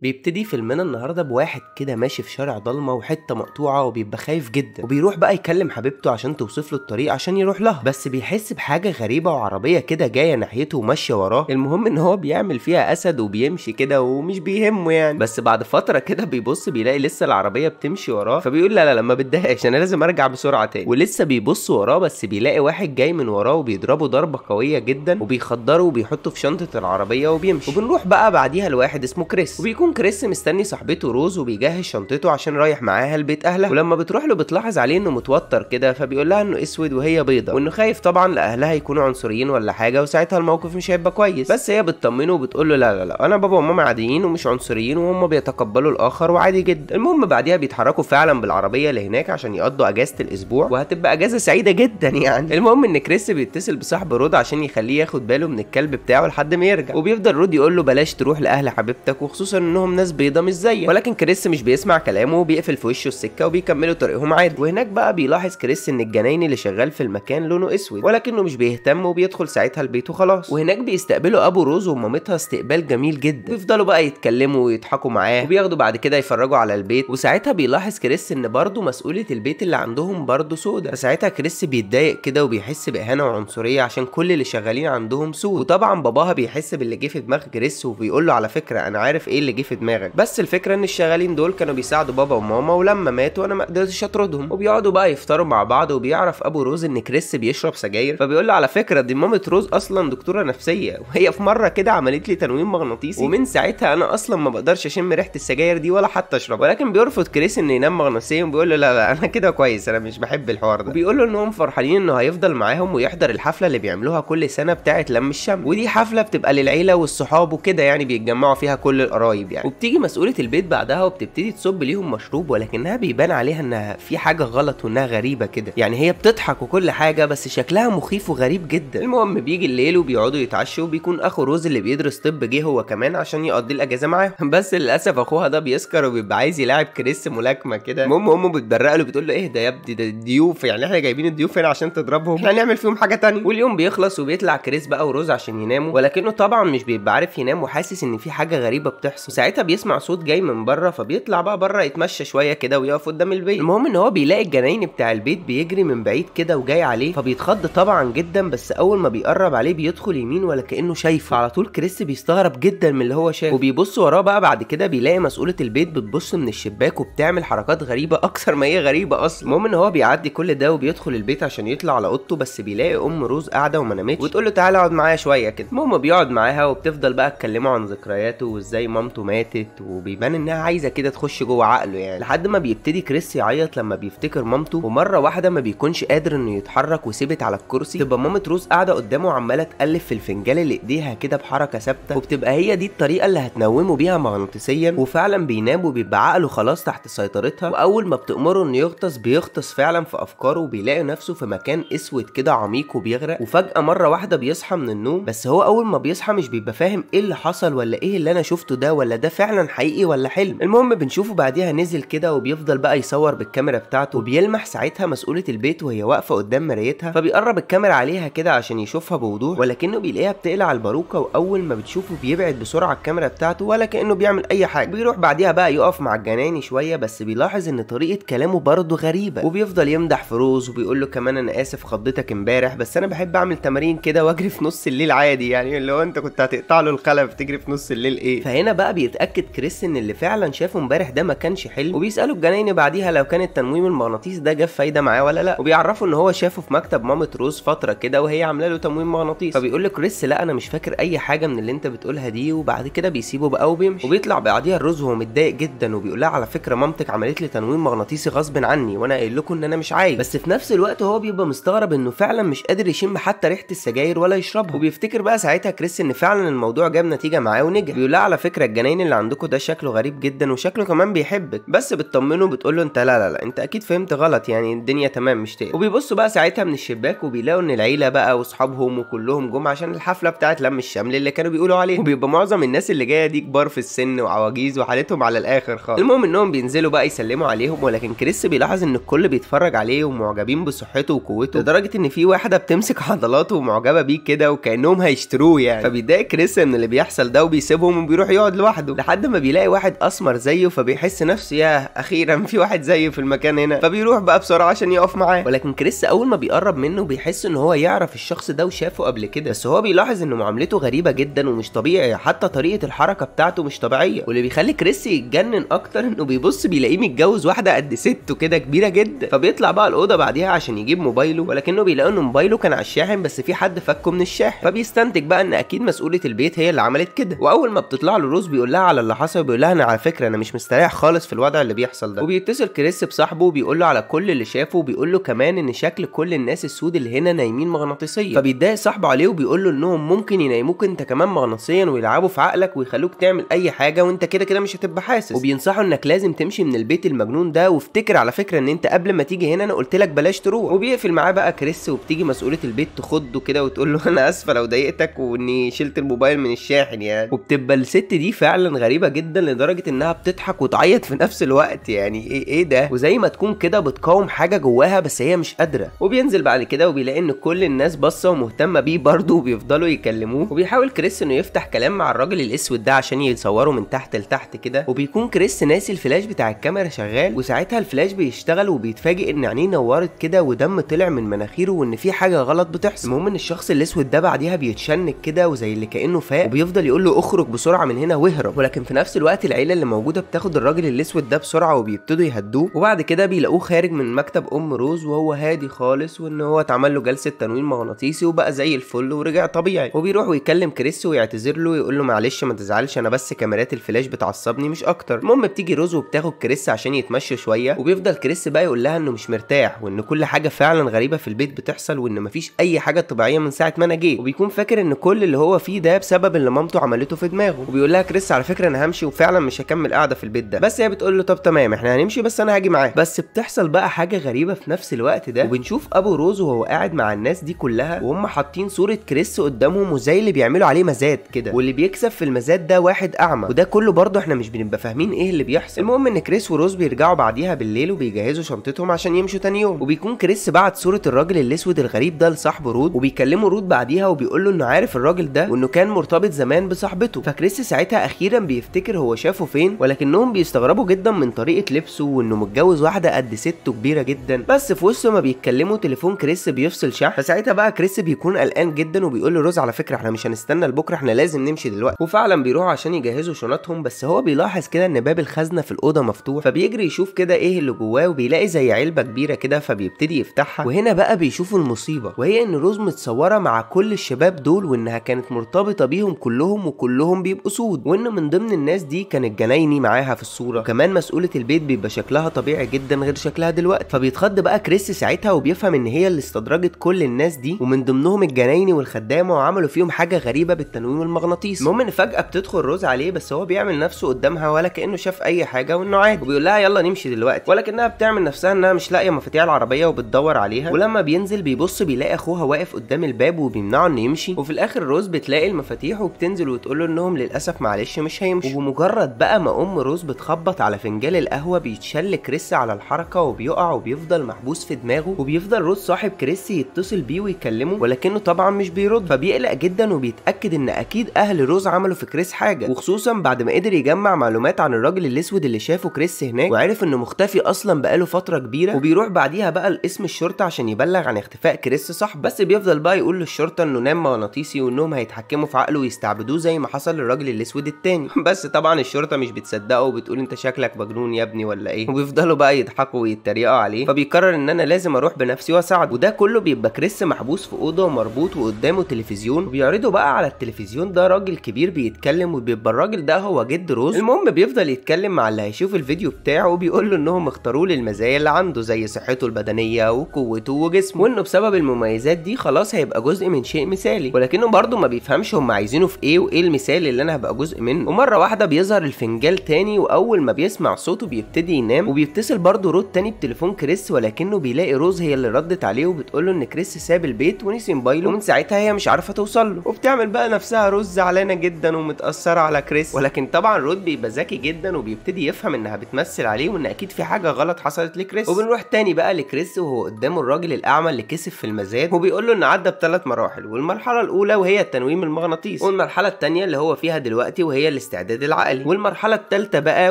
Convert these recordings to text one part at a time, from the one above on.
بيبتدي فيلمنا النهارده بواحد كده ماشي في شارع ضلمه وحته مقطوعه وبيبقى خايف جدا وبيروح بقى يكلم حبيبته عشان توصف له الطريق عشان يروح لها بس بيحس بحاجه غريبه وعربيه كده جايه ناحيته وماشيه وراه المهم ان هو بيعمل فيها اسد وبيمشي كده ومش بيهمه يعني بس بعد فتره كده بيبص بيلاقي لسه العربيه بتمشي وراه فبيقول لا لا لا ما بتضايقش انا لازم ارجع بسرعه تاني ولسه بيبص وراه بس بيلاقي واحد جاي من وراه وبيضربه ضربه قويه جدا وبيخدره وبيحطه في شنطه العربيه وبيمشي وبنروح بقى بعديها لواحد اسمه كريس وبيكون يوم كريس مستني صاحبته روز وبيجهز شنطته عشان رايح معاها لبيت اهلها ولما بتروح له بتلاحظ عليه انه متوتر كده فبيقول لها انه اسود وهي بيضه وانه خايف طبعا لاهلها يكونوا عنصريين ولا حاجه وساعتها الموقف مش هيبقى كويس بس هي بتطمنه وبتقول له لا لا لا انا بابا وماما عاديين ومش عنصريين وهم بيتقبلوا الاخر وعادي جدا المهم بعديها بيتحركوا فعلا بالعربيه لهناك عشان يقضوا اجازه الاسبوع وهتبقى اجازه سعيده جدا يعني المهم ان كريس بيتصل بصاحب رود عشان يخليه ياخد باله من الكلب بتاعه لحد ما يرجع وبيفضل رود يقول له بلاش تروح لاهل حبيبتك وخصوصا ان كلهم ناس بيضه مش زيه ولكن كريس مش بيسمع كلامه وبيقفل في وشه السكه وبيكملوا طريقهم عادي وهناك بقى بيلاحظ كريس ان الجناين اللي شغال في المكان لونه اسود ولكنه مش بيهتم وبيدخل ساعتها البيت وخلاص وهناك بيستقبلوا ابو روز ومامتها استقبال جميل جدا بيفضلوا بقى يتكلموا ويضحكوا معاه وبياخدوا بعد كده يفرجوا على البيت وساعتها بيلاحظ كريس ان برضه مسؤوله البيت اللي عندهم برضه سودا فساعتها كريس بيتضايق كده وبيحس باهانه وعنصريه عشان كل اللي شغالين عندهم سود وطبعا باباها بيحس باللي جه في دماغ كريس وبيقول له على فكره انا عارف ايه اللي جه في دماغك بس الفكره ان الشغالين دول كانوا بيساعدوا بابا وماما ولما ماتوا انا ما قدرتش اطردهم وبيقعدوا بقى يفطروا مع بعض وبيعرف ابو روز ان كريس بيشرب سجاير فبيقول له على فكره دي مامه روز اصلا دكتوره نفسيه وهي في مره كده عملت لي تنويم مغناطيسي ومن ساعتها انا اصلا ما بقدرش اشم ريحه السجاير دي ولا حتى اشربها ولكن بيرفض كريس انه ينام مغناطيسيا وبيقول له لا لا انا كده كويس انا مش بحب الحوار ده وبيقول له انهم فرحانين انه هيفضل معاهم ويحضر الحفله اللي بيعملوها كل سنه بتاعه لم الشمل ودي حفله بتبقى للعيله والصحاب وكده يعني بيتجمعوا فيها كل القرايب يعني يعني وبتيجي مسؤولة البيت بعدها وبتبتدي تصب ليهم مشروب ولكنها بيبان عليها انها في حاجة غلط وانها غريبة كده يعني هي بتضحك وكل حاجة بس شكلها مخيف وغريب جدا المهم بيجي الليل وبيقعدوا يتعشوا وبيكون اخو روز اللي بيدرس طب جه هو كمان عشان يقضي الاجازة معاهم بس للاسف اخوها ده بيسكر وبيبقى عايز يلاعب كريس ملاكمة كده المهم امه بتبرق له بتقول له ايه ده يا ابني ده الضيوف يعني احنا جايبين الضيوف هنا عشان تضربهم احنا هنعمل فيهم حاجة تانية واليوم بيخلص وبيطلع كريس بقى وروز عشان يناموا ولكنه طبعا مش بيبقى عارف ينام وحاسس ان في حاجة غريبة بتحصل ساعتها بيسمع صوت جاي من بره فبيطلع بقى بره يتمشى شويه كده ويقف قدام البيت المهم ان هو بيلاقي الجناين بتاع البيت بيجري من بعيد كده وجاي عليه فبيتخض طبعا جدا بس اول ما بيقرب عليه بيدخل يمين ولا كانه شايفه على طول كريس بيستغرب جدا من اللي هو شايفه وبيبص وراه بقى بعد كده بيلاقي مسؤوله البيت بتبص من الشباك وبتعمل حركات غريبه اكثر ما هي غريبه اصلا المهم ان هو بيعدي كل ده وبيدخل البيت عشان يطلع على اوضته بس بيلاقي ام روز قاعده وما نامتش وتقول له تعالى اقعد معايا شويه كده المهم بيقعد معاها وبتفضل بقى تكلمه عن ذكرياته وازاي مامته ماتت وبيبان انها عايزه كده تخش جوه عقله يعني لحد ما بيبتدي كريس يعيط لما بيفتكر مامته ومره واحده ما بيكونش قادر انه يتحرك وسبت على الكرسي تبقى مامة روز قاعده قدامه عماله تقلب في الفنجان اللي ايديها كده بحركه ثابته وبتبقى هي دي الطريقه اللي هتنومه بيها مغناطيسيا وفعلا بينام وبيبقى عقله خلاص تحت سيطرتها واول ما بتامره انه يغطس بيغطس فعلا في افكاره وبيلاقي نفسه في مكان اسود كده عميق وبيغرق وفجاه مره واحده بيصحى من النوم بس هو اول ما بيصحى مش بيبقى فاهم ايه اللي حصل ولا ايه اللي انا شفته ده ولا ده ده فعلا حقيقي ولا حلم المهم بنشوفه بعديها نزل كده وبيفضل بقى يصور بالكاميرا بتاعته وبيلمح ساعتها مسؤولة البيت وهي واقفة قدام مرايتها فبيقرب الكاميرا عليها كده عشان يشوفها بوضوح ولكنه بيلاقيها بتقلع الباروكة وأول ما بتشوفه بيبعد بسرعة الكاميرا بتاعته ولا كأنه بيعمل أي حاجة بيروح بعديها بقى يقف مع الجناني شوية بس بيلاحظ إن طريقة كلامه برضه غريبة وبيفضل يمدح فروز وبيقول له كمان أنا آسف خضتك امبارح بس أنا بحب أعمل تمارين كده وأجري في نص الليل عادي يعني اللي هو أنت كنت هتقطع له الخلف تجري في نص الليل إيه فهنا بقى بيتاكد كريس ان اللي فعلا شافه امبارح ده ما كانش حلم وبيساله الجناين بعديها لو كان التنويم المغناطيسي ده جاب فايده معاه ولا لا وبيعرفه ان هو شافه في مكتب مامة روز فتره كده وهي عامله له تنويم مغناطيسي فبيقول لكريس لا انا مش فاكر اي حاجه من اللي انت بتقولها دي وبعد كده بيسيبه بقى وبيمشي وبيطلع بعديها روز وهو متضايق جدا وبيقول لها على فكره مامتك عملت لي تنويم مغناطيسي غصب عني وانا قايل لكم ان انا مش عايز بس في نفس الوقت هو بيبقى مستغرب انه فعلا مش قادر يشم حتى ريحه السجاير ولا يشربها وبيفتكر بقى ساعتها كريس ان فعلا الموضوع جاب نتيجه معاه ونجح بيقول لها على فكره الجناين التخين اللي عندكم ده شكله غريب جدا وشكله كمان بيحبك بس بتطمنه بتقول له انت لا لا لا انت اكيد فهمت غلط يعني الدنيا تمام مش تقلق وبيبصوا بقى ساعتها من الشباك وبيلاقوا ان العيله بقى واصحابهم وكلهم جم عشان الحفله بتاعه لم الشمل اللي كانوا بيقولوا عليها وبيبقى معظم الناس اللي جايه دي كبار في السن وعواجيز وحالتهم على الاخر خالص المهم انهم بينزلوا بقى يسلموا عليهم ولكن كريس بيلاحظ ان الكل بيتفرج عليه ومعجبين بصحته وقوته لدرجه ان في واحده بتمسك عضلاته ومعجبه بيه كده وكانهم هيشتروه يعني فبيضايق كريس من اللي بيحصل ده وبيسيبهم وبيروح يقعد لوحده لوحده لحد ما بيلاقي واحد اسمر زيه فبيحس نفسه ياه اخيرا في واحد زيه في المكان هنا فبيروح بقى بسرعه عشان يقف معاه ولكن كريس اول ما بيقرب منه بيحس ان هو يعرف الشخص ده وشافه قبل كده بس هو بيلاحظ ان معاملته غريبه جدا ومش طبيعي حتى طريقه الحركه بتاعته مش طبيعيه واللي بيخلي كريس يتجنن اكتر انه بيبص بيلاقيه متجوز واحده قد سته كده كبيره جدا فبيطلع بقى الاوضه بعديها عشان يجيب موبايله ولكنه بيلاقي ان موبايله كان على الشاحن بس في حد فكه من الشاحن فبيستنتج بقى ان اكيد مسؤوله البيت هي اللي عملت كده واول ما بتطلع له روز بيقول لها على اللي حصل وبيقول لها انا على فكره انا مش مستريح خالص في الوضع اللي بيحصل ده وبيتصل كريس بصاحبه وبيقول له على كل اللي شافه وبيقول له كمان ان شكل كل الناس السود اللي هنا نايمين مغناطيسيا فبيتضايق صاحبه عليه وبيقول له انهم ممكن ينيموك انت كمان مغناطيسيا ويلعبوا في عقلك ويخلوك تعمل اي حاجه وانت كده كده مش هتبقى حاسس وبينصحه انك لازم تمشي من البيت المجنون ده وافتكر على فكره ان انت قبل ما تيجي هنا انا قلت لك بلاش تروح وبيقفل معاه بقى كريس وبتيجي مسؤوله البيت تخضه كده وتقول له انا اسفه لو ضايقتك واني شلت الموبايل من الشاحن يعني وبتبقى الست دي فعلا غريبه جدا لدرجه انها بتضحك وتعيط في نفس الوقت يعني ايه ايه ده وزي ما تكون كده بتقاوم حاجه جواها بس هي مش قادره وبينزل بعد كده وبيلاقي ان كل الناس باصه ومهتمه بيه برضه وبيفضلوا يكلموه وبيحاول كريس انه يفتح كلام مع الراجل الاسود ده عشان يصوره من تحت لتحت كده وبيكون كريس ناسي الفلاش بتاع الكاميرا شغال وساعتها الفلاش بيشتغل وبيتفاجئ ان عينيه نورت كده ودم طلع من مناخيره وان في حاجه غلط بتحصل المهم ان الشخص الاسود ده بعديها بيتشنك كده وزي اللي كانه فاق وبيفضل يقول له اخرج بسرعه من هنا واهرب ولكن في نفس الوقت العيله اللي موجوده بتاخد الراجل الاسود ده بسرعه وبيبتدوا يهدوه وبعد كده بيلاقوه خارج من مكتب ام روز وهو هادي خالص وان هو اتعمل له جلسه تنويم مغناطيسي وبقى زي الفل ورجع طبيعي وبيروح ويكلم كريس ويعتذر له ويقول له معلش ما تزعلش انا بس كاميرات الفلاش بتعصبني مش اكتر المهم بتيجي روز وبتاخد كريس عشان يتمشى شويه وبيفضل كريس بقى يقول لها انه مش مرتاح وان كل حاجه فعلا غريبه في البيت بتحصل وان مفيش اي حاجه طبيعيه من ساعه ما انا جه وبيكون فاكر ان كل اللي هو فيه ده بسبب اللي مامته عملته في دماغه وبيقول لها كريس على فكره انا همشي وفعلا مش هكمل قاعده في البيت ده بس هي بتقول له طب تمام احنا هنمشي بس انا هاجي معاك بس بتحصل بقى حاجه غريبه في نفس الوقت ده وبنشوف ابو روز وهو قاعد مع الناس دي كلها وهم حاطين صوره كريس قدامهم وزي اللي بيعملوا عليه مزاد كده واللي بيكسب في المزاد ده واحد اعمى وده كله برضه احنا مش بنبقى فاهمين ايه اللي بيحصل المهم ان كريس وروز بيرجعوا بعديها بالليل وبيجهزوا شنطتهم عشان يمشوا تاني يوم وبيكون كريس بعت صوره الراجل الاسود الغريب ده لصاحبه رود وبيكلمه رود بعديها وبيقول له انه عارف الراجل ده وانه كان مرتبط زمان بصاحبته فكريس ساعتها اخيرا كان بيفتكر هو شافه فين ولكنهم بيستغربوا جدا من طريقه لبسه وانه متجوز واحده قد سته كبيره جدا بس في وسط ما بيتكلموا تليفون كريس بيفصل شحن فساعتها بقى كريس بيكون قلقان جدا وبيقول لروز على فكره احنا مش هنستنى لبكره احنا لازم نمشي دلوقتي وفعلا بيروحوا عشان يجهزوا شنطهم بس هو بيلاحظ كده ان باب الخزنه في الاوضه مفتوح فبيجري يشوف كده ايه اللي جواه وبيلاقي زي علبه كبيره كده فبيبتدي يفتحها وهنا بقى بيشوفوا المصيبه وهي ان روز متصوره مع كل الشباب دول وانها كانت مرتبطه بيهم كلهم وكلهم بيبقوا سود وان من من ضمن الناس دي كان الجنايني معاها في الصوره وكمان مسؤوله البيت بيبقى شكلها طبيعي جدا غير شكلها دلوقتي فبيتخض بقى كريس ساعتها وبيفهم ان هي اللي استدرجت كل الناس دي ومن ضمنهم الجنايني والخدامه وعملوا فيهم حاجه غريبه بالتنويم المغناطيسي المهم ان فجاه بتدخل روز عليه بس هو بيعمل نفسه قدامها ولا كانه شاف اي حاجه وانه عادي وبيقول لها يلا نمشي دلوقتي ولكنها بتعمل نفسها انها مش لاقيه مفاتيح العربيه وبتدور عليها ولما بينزل بيبص بيلاقي اخوها واقف قدام الباب وبيمنعه انه يمشي وفي الاخر روز بتلاقي المفاتيح وبتنزل وتقول له انهم للاسف معلش مش هيمشي وبمجرد بقى ما ام روز بتخبط على فنجان القهوه بيتشل كريس على الحركه وبيقع وبيفضل محبوس في دماغه وبيفضل روز صاحب كريس يتصل بيه ويكلمه ولكنه طبعا مش بيرد فبيقلق جدا وبيتاكد ان اكيد اهل روز عملوا في كريس حاجه وخصوصا بعد ما قدر يجمع معلومات عن الراجل الاسود اللي شافه كريس هناك وعرف انه مختفي اصلا بقاله فتره كبيره وبيروح بعديها بقى لقسم الشرطه عشان يبلغ عن اختفاء كريس صاحبه بس بيفضل بقى يقول للشرطه انه نام مغناطيسي وانهم هيتحكموا في عقله ويستعبدوه زي ما حصل للراجل الاسود التاني تاني بس طبعا الشرطه مش بتصدقه وبتقول انت شكلك مجنون يا ابني ولا ايه وبيفضلوا بقى يضحكوا ويتريقوا عليه فبيقرر ان انا لازم اروح بنفسي واساعده وده كله بيبقى كريس محبوس في اوضه ومربوط وقدامه تلفزيون وبيعرضوا بقى على التلفزيون ده راجل كبير بيتكلم وبيبقى الراجل ده هو جد روز المهم بيفضل يتكلم مع اللي هيشوف الفيديو بتاعه وبيقول له انهم اختاروه للمزايا اللي عنده زي صحته البدنيه وقوته وجسمه وانه بسبب المميزات دي خلاص هيبقى جزء من شيء مثالي ولكنه برضه ما بيفهمش هم عايزينه في ايه وايه المثال اللي انا هبقى جزء منه ومرة واحدة بيظهر الفنجال تاني وأول ما بيسمع صوته بيبتدي ينام وبيتصل برضه رود تاني بتليفون كريس ولكنه بيلاقي روز هي اللي ردت عليه وبتقوله إن كريس ساب البيت ونسي موبايله ومن ساعتها هي مش عارفة توصل له وبتعمل بقى نفسها روز زعلانة جدا ومتأثرة على كريس ولكن طبعا رود بيبقى ذكي جدا وبيبتدي يفهم إنها بتمثل عليه وإن أكيد في حاجة غلط حصلت لكريس وبنروح تاني بقى لكريس وهو قدامه الراجل الأعمى اللي كسب في المزاد وبيقول له إن عدى بثلاث مراحل والمرحلة الأولى وهي التنويم المغناطيسي والمرحلة التانية اللي هو فيها دلوقتي وهي اللي الاستعداد العقلي والمرحله الثالثه بقى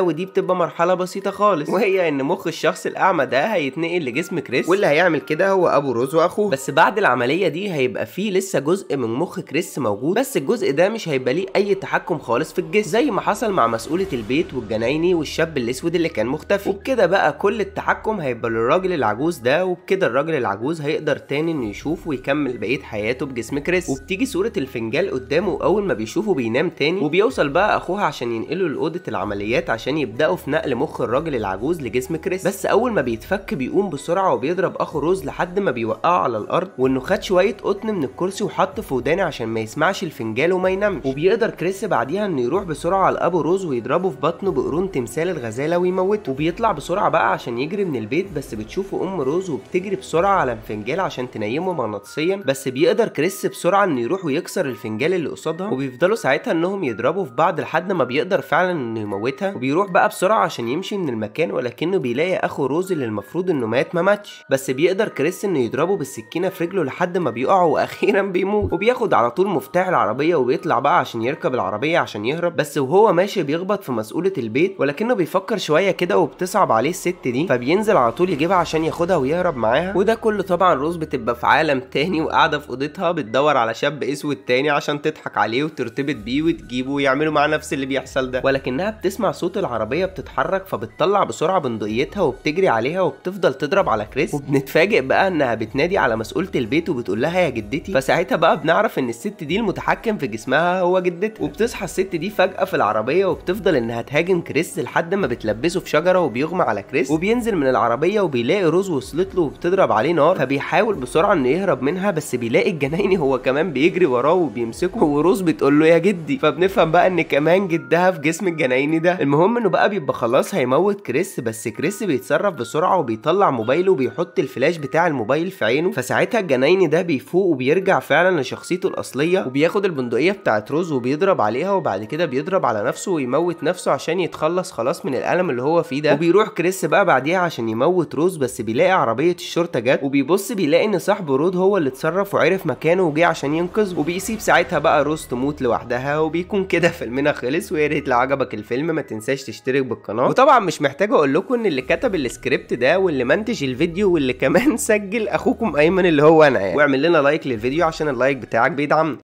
ودي بتبقى مرحله بسيطه خالص وهي ان مخ الشخص الاعمى ده هيتنقل لجسم كريس واللي هيعمل كده هو ابو روز واخوه بس بعد العمليه دي هيبقى فيه لسه جزء من مخ كريس موجود بس الجزء ده مش هيبقى ليه اي تحكم خالص في الجسم زي ما حصل مع مسؤوله البيت والجنايني والشاب الاسود اللي كان مختفي وبكده بقى كل التحكم هيبقى للراجل العجوز ده وبكده الراجل العجوز هيقدر تاني انه يشوف ويكمل بقيه حياته بجسم كريس وبتيجي صوره الفنجان قدامه واول ما بيشوفه بينام تاني وبيوصل بقى اخوها عشان ينقلوا لاوضه العمليات عشان يبداوا في نقل مخ الراجل العجوز لجسم كريس بس اول ما بيتفك بيقوم بسرعه وبيضرب اخو روز لحد ما بيوقعه على الارض وانه خد شويه قطن من الكرسي وحط في ودانه عشان ما يسمعش الفنجال وما ينامش وبيقدر كريس بعديها انه يروح بسرعه على ابو روز ويضربه في بطنه بقرون تمثال الغزاله ويموته وبيطلع بسرعه بقى عشان يجري من البيت بس بتشوفه ام روز وبتجري بسرعه على الفنجال عشان تنيمه مغناطيسيا بس بيقدر كريس بسرعه انه يروح ويكسر الفنجال اللي قصادها وبيفضلوا ساعتها انهم يضربوا في بعض لحد ما بيقدر فعلا انه يموتها وبيروح بقى بسرعه عشان يمشي من المكان ولكنه بيلاقي اخو روز اللي المفروض انه مات ما ماتش بس بيقدر كريس انه يضربه بالسكينه في رجله لحد ما بيقع واخيرا بيموت وبياخد على طول مفتاح العربيه وبيطلع بقى عشان يركب العربيه عشان يهرب بس وهو ماشي بيخبط في مسؤوله البيت ولكنه بيفكر شويه كده وبتصعب عليه الست دي فبينزل على طول يجيبها عشان ياخدها ويهرب معاها وده كله طبعا روز بتبقى في عالم تاني وقاعده في اوضتها بتدور على شاب اسود تاني عشان تضحك عليه وترتبط بيه وتجيبه ويعملوا معاه نفس اللي بيحصل ده ولكنها بتسمع صوت العربيه بتتحرك فبتطلع بسرعه بندقيتها وبتجري عليها وبتفضل تضرب على كريس وبنتفاجئ بقى انها بتنادي على مسؤوله البيت وبتقول لها يا جدتي فساعتها بقى بنعرف ان الست دي المتحكم في جسمها هو جدتها وبتصحى الست دي فجاه في العربيه وبتفضل انها تهاجم كريس لحد ما بتلبسه في شجره وبيغمى على كريس وبينزل من العربيه وبيلاقي روز وصلت له وبتضرب عليه نار فبيحاول بسرعه انه يهرب منها بس بيلاقي الجنايني هو كمان بيجري وراه وبيمسكه وروز بتقول له يا جدي فبنفهم بقى ان كمان كمان جدها في جسم الجنايني ده المهم انه بقى بيبقى خلاص هيموت كريس بس كريس بيتصرف بسرعه وبيطلع موبايله وبيحط الفلاش بتاع الموبايل في عينه فساعتها الجنايني ده بيفوق وبيرجع فعلا لشخصيته الاصليه وبياخد البندقيه بتاعت روز وبيضرب عليها وبعد كده بيضرب على نفسه ويموت نفسه عشان يتخلص خلاص من الالم اللي هو فيه ده وبيروح كريس بقى بعديها عشان يموت روز بس بيلاقي عربيه الشرطه جت وبيبص بيلاقي ان صاحبه رود هو اللي اتصرف وعرف مكانه وجه عشان ينقذ وبيسيب ساعتها بقى روز تموت لوحدها وبيكون كده فيلمنا خلص ويا ريت لو عجبك الفيلم ما تنساش تشترك بالقناه وطبعا مش محتاج اقول لكم ان اللي كتب السكريبت ده واللي منتج الفيديو واللي كمان سجل اخوكم ايمن اللي هو انا يعني واعمل لنا لايك للفيديو عشان اللايك بتاعك بيدعمنا